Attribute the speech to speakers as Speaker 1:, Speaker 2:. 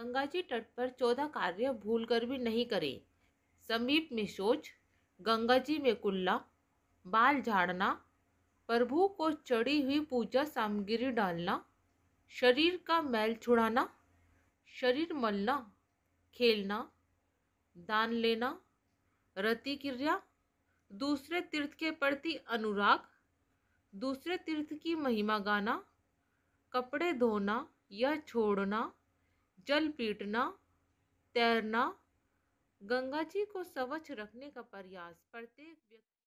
Speaker 1: गंगा जी तट पर चौदह कार्य भूलकर भी नहीं करें समीप में सोच गंगा जी में कुल्ला बाल झाड़ना प्रभु को चढ़ी हुई पूजा सामग्री डालना शरीर का मैल छुड़ाना शरीर मलना खेलना दान लेना रति क्रिया दूसरे तीर्थ के प्रति अनुराग दूसरे तीर्थ की महिमा गाना कपड़े धोना या छोड़ना जल पीटना तैरना गंगा जी को स्वच्छ रखने का प्रयास प्रत्येक व्यक्ति